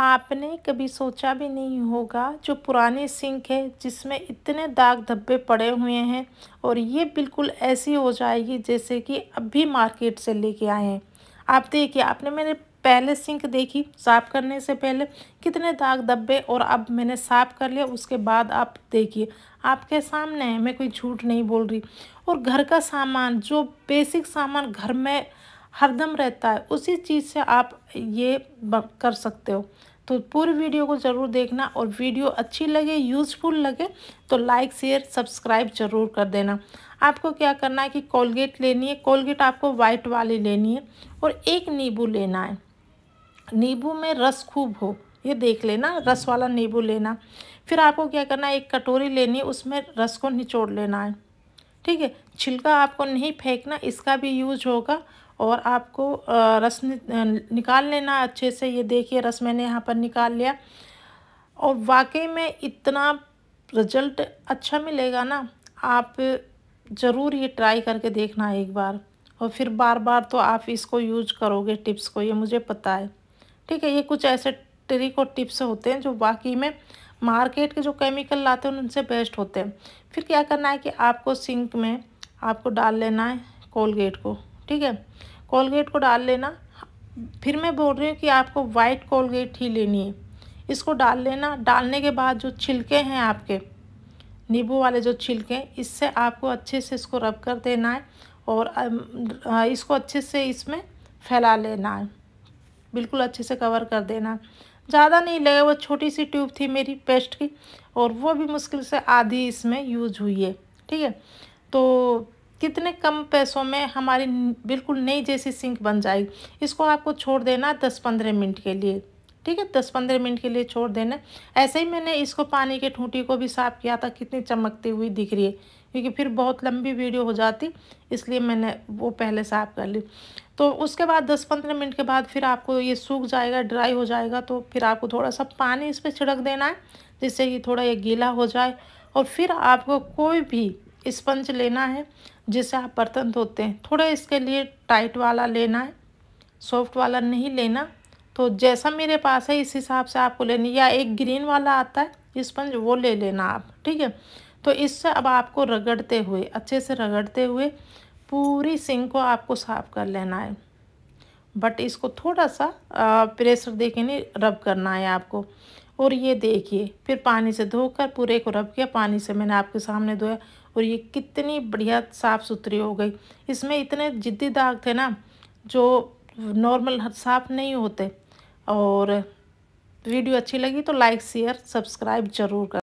आपने कभी सोचा भी नहीं होगा जो पुराने सिंक है जिसमें इतने दाग धब्बे पड़े हुए हैं और ये बिल्कुल ऐसी हो जाएगी जैसे कि अभी मार्केट से लेके आए हैं आप देखिए आपने मैंने पहले सिंक देखी साफ़ करने से पहले कितने दाग धब्बे और अब मैंने साफ़ कर लिया उसके बाद आप देखिए आपके सामने है मैं कोई झूठ नहीं बोल रही और घर का सामान जो बेसिक सामान घर में हरदम रहता है उसी चीज़ से आप ये कर सकते हो तो पूरी वीडियो को ज़रूर देखना और वीडियो अच्छी लगे यूज़फुल लगे तो लाइक शेयर सब्सक्राइब ज़रूर कर देना आपको क्या करना है कि कोलगेट लेनी है कोलगेट आपको वाइट वाली लेनी है और एक नींबू लेना है नींबू में रस खूब हो ये देख लेना रस वाला नींबू लेना फिर आपको क्या करना है एक कटोरी लेनी है उसमें रस को निचोड़ लेना है ठीक है छिलका आपको नहीं फेंकना इसका भी यूज होगा और आपको रस निकाल लेना अच्छे से ये देखिए रस मैंने यहाँ पर निकाल लिया और वाकई में इतना रिजल्ट अच्छा मिलेगा ना आप ज़रूर ये ट्राई करके देखना एक बार और फिर बार बार तो आप इसको यूज करोगे टिप्स को ये मुझे पता है ठीक है ये कुछ ऐसे ट्रिक और टिप्स होते हैं जो वाकई में मार्केट के जो केमिकल लाते हैं उनसे बेस्ट होते हैं फिर क्या करना है कि आपको सिंक में आपको डाल लेना है कोलगेट को ठीक है कोलगेट को डाल लेना फिर मैं बोल रही हूँ कि आपको वाइट कोलगेट ही लेनी है इसको डाल लेना डालने के बाद जो छिलके हैं आपके नींबू वाले जो छिलके हैं इससे आपको अच्छे से इसको रब कर देना है और इसको अच्छे से इसमें फैला लेना है बिल्कुल अच्छे से कवर कर देना ज़्यादा नहीं लगे वो छोटी सी ट्यूब थी मेरी पेस्ट की और वो भी मुश्किल से आधी इसमें यूज हुई है ठीक है तो कितने कम पैसों में हमारी बिल्कुल नई जैसी सिंक बन जाएगी इसको आपको छोड़ देना दस पंद्रह मिनट के लिए ठीक है दस पंद्रह मिनट के लिए छोड़ देना ऐसे ही मैंने इसको पानी के ठूटी को भी साफ़ किया था कितनी चमकती हुई दिख रही है क्योंकि फिर बहुत लंबी वीडियो हो जाती इसलिए मैंने वो पहले साफ कर ली तो उसके बाद दस पंद्रह मिनट के बाद फिर आपको ये सूख जाएगा ड्राई हो जाएगा तो फिर आपको थोड़ा सा पानी इस पर छिड़क देना है जिससे कि थोड़ा ये गीला हो जाए और फिर आपको कोई भी स्पंज लेना है जिससे आप बर्तन धोते हैं थोड़ा इसके लिए टाइट वाला लेना है सॉफ्ट वाला नहीं लेना तो जैसा मेरे पास है इस हिसाब से आपको लेनी या एक ग्रीन वाला आता है स्पंज वो ले लेना आप ठीक है तो इससे अब आपको रगड़ते हुए अच्छे से रगड़ते हुए पूरी सिंक को आपको साफ़ कर लेना है बट इसको थोड़ा सा प्रेशर देखे नहीं रब करना है आपको और ये देखिए फिर पानी से धोकर पूरे को रब किया पानी से मैंने आपके सामने धोया और ये कितनी बढ़िया साफ़ सुथरी हो गई इसमें इतने जिद्दी दाग थे ना जो नॉर्मल साफ नहीं होते और वीडियो अच्छी लगी तो लाइक शेयर सब्सक्राइब जरूर कर